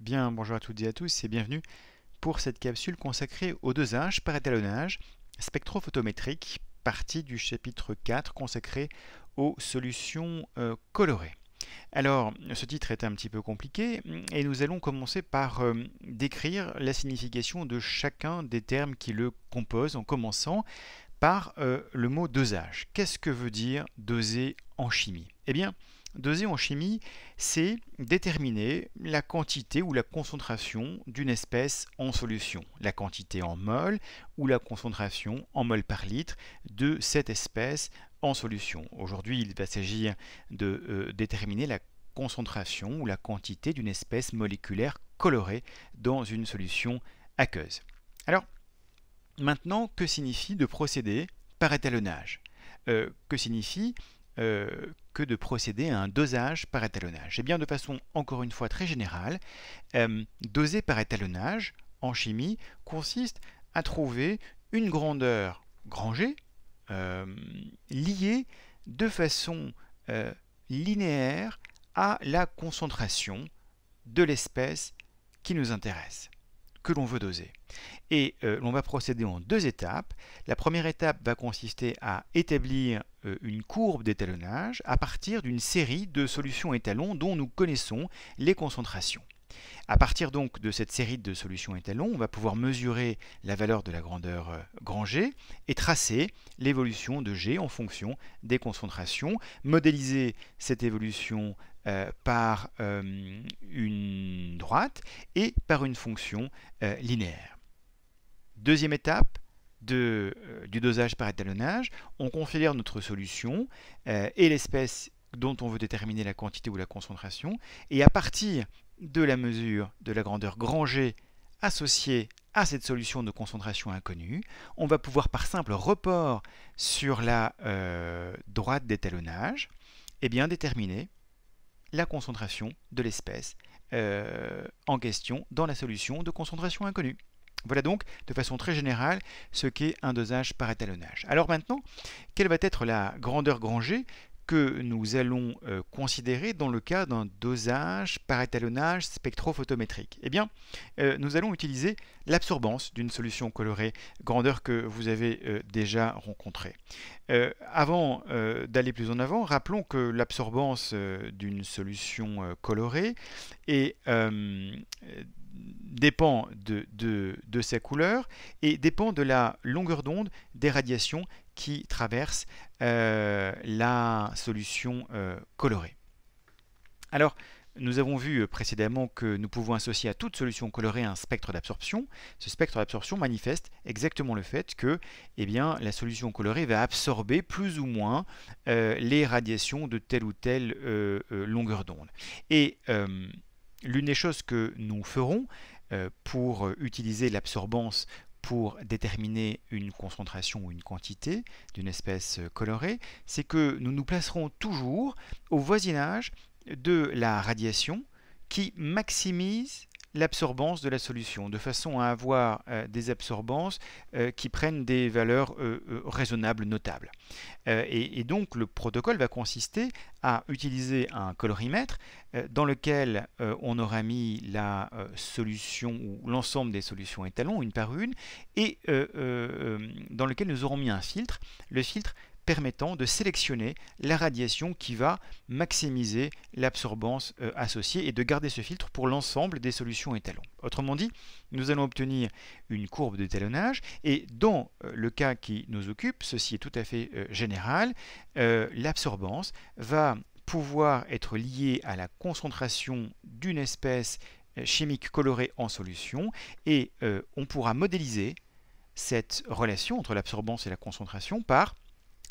Bien, bonjour à toutes et à tous et bienvenue pour cette capsule consacrée au dosage par étalonnage spectrophotométrique, partie du chapitre 4 consacré aux solutions euh, colorées. Alors, ce titre est un petit peu compliqué et nous allons commencer par euh, décrire la signification de chacun des termes qui le composent en commençant par euh, le mot dosage. Qu'est-ce que veut dire doser en chimie Eh bien, Deuxième en chimie, c'est déterminer la quantité ou la concentration d'une espèce en solution, la quantité en mol ou la concentration en mol par litre de cette espèce en solution. Aujourd'hui, il va s'agir de euh, déterminer la concentration ou la quantité d'une espèce moléculaire colorée dans une solution aqueuse. Alors, maintenant, que signifie de procéder par étalonnage euh, Que signifie euh, que de procéder à un dosage par étalonnage Et eh bien de façon encore une fois très générale, euh, doser par étalonnage en chimie consiste à trouver une grandeur grangée euh, liée de façon euh, linéaire à la concentration de l'espèce qui nous intéresse que l'on veut doser. Et euh, l'on va procéder en deux étapes. La première étape va consister à établir euh, une courbe d'étalonnage à partir d'une série de solutions étalons dont nous connaissons les concentrations. À partir donc de cette série de solutions étalons, on va pouvoir mesurer la valeur de la grandeur euh, grand G et tracer l'évolution de G en fonction des concentrations, modéliser cette évolution euh, par euh, une droite et par une fonction linéaire. Deuxième étape, du dosage par étalonnage, on configure notre solution et l'espèce dont on veut déterminer la quantité ou la concentration, et à partir de la mesure de la grandeur grand G associée à cette solution de concentration inconnue, on va pouvoir par simple report sur la euh, droite d'étalonnage eh bien, déterminer la concentration de l'espèce euh, en question dans la solution de concentration inconnue. Voilà donc, de façon très générale, ce qu'est un dosage par étalonnage. Alors maintenant, quelle va être la grandeur grand G que nous allons euh, considérer dans le cas d'un dosage par étalonnage spectrophotométrique Eh bien, euh, nous allons utiliser l'absorbance d'une solution colorée, grandeur que vous avez euh, déjà rencontrée. avant d'aller plus en avant, rappelons que l'absorbance d'une solution colorée dépend de, de, de, sa couleur et dépend de la longueur d'onde des radiations qui traverse euh, la solution euh, colorée. Alors, nous avons vu euh, précédemment que nous pouvons associer à toute solution colorée un spectre d'absorption. Ce spectre d'absorption manifeste exactement le fait que eh bien, la solution colorée va absorber plus ou moins les radiations de telle ou telle longueur d'onde. Et l'une des choses que nous ferons pour utiliser l'absorbance pour déterminer une concentration ou une quantité d'une espèce euh, colorée, c'est que nous nous placerons toujours au voisinage de la radiation qui maximise l'absorbance de la solution, de façon à avoir euh, des absorbances euh, qui prennent des valeurs euh, raisonnables, notables. Et, et, donc le protocole va consister à utiliser un colorimètre dans lequel on aura mis la solution ou l'ensemble des solutions étalons, une par une, et dans lequel nous aurons mis un filtre. Le filtre permettant de sélectionner la radiation qui va maximiser l'absorbance euh, associée et de garder ce filtre pour l'ensemble des solutions étalons. Autrement dit, nous allons obtenir une courbe d'étalonnage et dans euh, le cas qui nous occupe, ceci est tout à fait euh, général, l'absorbance va pouvoir être liée à la concentration d'une espèce chimique colorée en solution et on pourra modéliser cette relation entre l'absorbance et la concentration par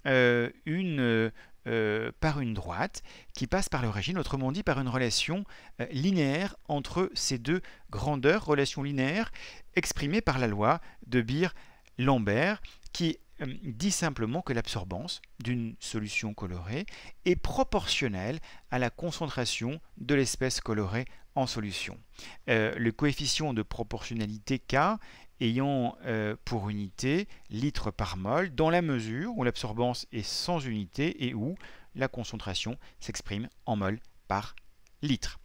euh, une, euh, euh, par une droite qui passe par l'origine, autrement dit par une relation linéaire entre ces deux grandeurs, relation linéaire exprimée par la loi de Beer-Lambert qui dit simplement que l'absorbance d'une solution colorée est proportionnelle à la concentration de l'espèce colorée en solution. le coefficient de proportionnalité K ayant euh, pour unité litre par mol, dans la mesure où l'absorbance est sans unité et où la concentration s'exprime en mol par litre.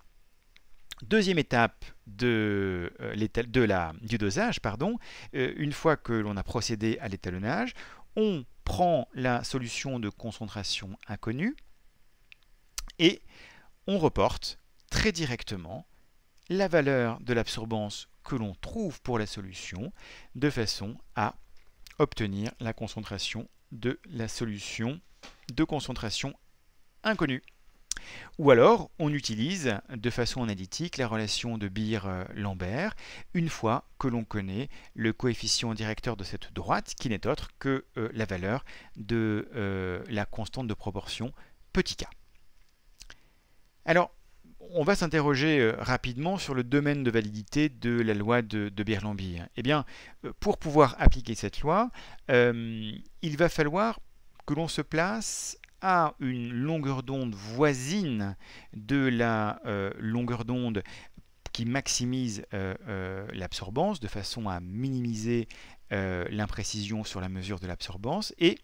Deuxième étape de, euh, de du dosage, pardon, euh, une fois que l'on a procédé à l'étalonnage, on prend la solution de concentration inconnue et on reporte très directement la valeur de l'absorbance que l'on trouve pour la solution, de façon à obtenir la concentration de la solution de concentration inconnue. Ou alors, on utilise de façon analytique la relation de Beer-Lambert une fois que l'on connaît le coefficient directeur de cette droite, qui n'est autre que euh, la valeur de euh, la constante de proportion petit k. Alors, on va s'interroger euh, rapidement sur le domaine de validité de la loi de, de eh bien, euh, pour pouvoir appliquer cette loi, euh, il va falloir que l'on se place à une longueur d'onde voisine de la longueur d'onde qui maximise l'absorbance de façon à minimiser l'imprécision sur la mesure de l'absorbance et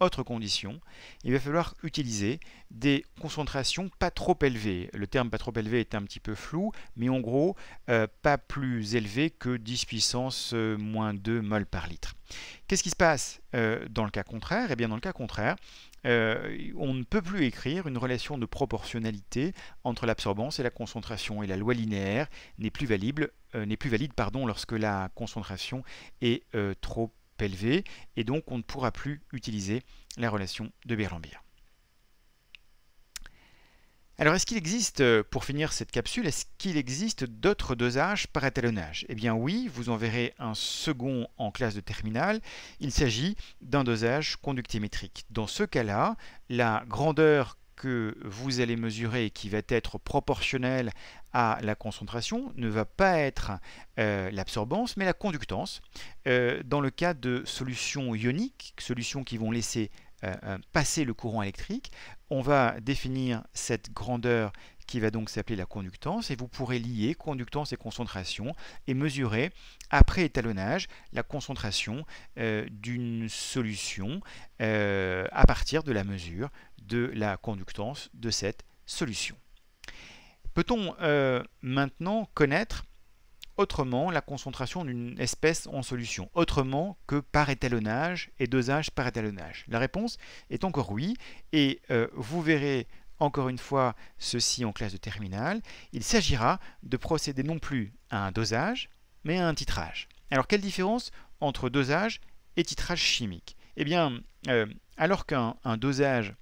autre condition, il va falloir utiliser des concentrations pas trop élevées. Le terme pas trop élevé est un petit peu flou, mais en gros, euh, pas plus élevé que 10 puissance euh, moins 2 mol par litre. Qu'est-ce qui se passe euh, dans le cas contraire Eh bien, dans le cas contraire, on ne peut plus écrire une relation de proportionnalité entre l'absorbance et la concentration, et la loi linéaire n'est plus, n'est plus valide pardon, lorsque la concentration est trop élevé et donc on ne pourra plus utiliser la relation de Berlambir. Alors, est-ce qu'il existe, euh, pour finir cette capsule, est-ce qu'il existe d'autres dosages par étalonnage Eh bien oui, vous en verrez un second en classe de terminale. Il s'agit d'un dosage conductimétrique. Dans ce cas-là, la grandeur que vous allez mesurer et qui va être proportionnelle à la concentration ne va pas être euh, l'absorbance, mais la conductance. Euh, dans le cas de solutions ioniques, solutions qui vont laisser euh, passer le courant électrique, on va définir cette grandeur qui va donc s'appeler la conductance, et vous pourrez lier conductance et concentration et mesurer, après étalonnage, la concentration d'une solution à partir de la mesure de la conductance de cette solution. Peut-on euh, maintenant connaître autrement la concentration d'une espèce en solution, autrement que par étalonnage et dosage par étalonnage La réponse est encore oui, et euh, vous verrez encore une fois ceci en classe de terminale. Il s'agira de procéder non plus à un dosage, mais à un titrage. Alors quelle différence entre dosage et titrage chimique Eh bien, euh, alors qu'un dosage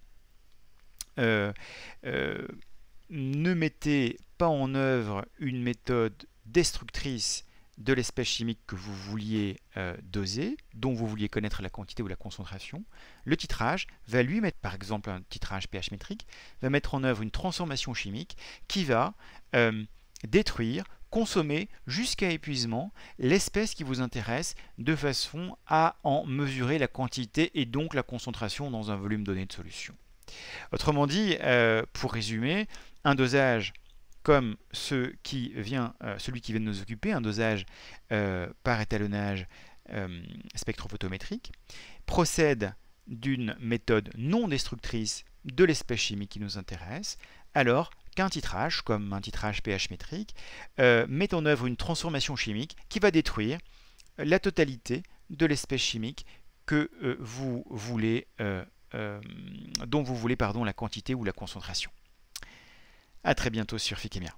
ne mettez pas en œuvre une méthode destructrice de l'espèce chimique que vous vouliez euh, doser, dont vous vouliez connaître la quantité ou la concentration, le titrage va lui mettre, par exemple un titrage pH métrique, va mettre en œuvre une transformation chimique qui va euh, détruire, consommer jusqu'à épuisement l'espèce qui vous intéresse de façon à en mesurer la quantité et donc la concentration dans un volume donné de solution. Autrement dit, euh, pour résumer, un dosage comme euh, celui qui vient de nous occuper, un dosage euh, par étalonnage spectrophotométrique, procède d'une méthode non destructrice de l'espèce chimique qui nous intéresse, alors qu'un titrage, comme un titrage pH métrique, met en œuvre une transformation chimique qui va détruire la totalité de l'espèce chimique que vous voulez euh, dont vous voulez pardon, la quantité ou la concentration. A très bientôt sur Fikemia.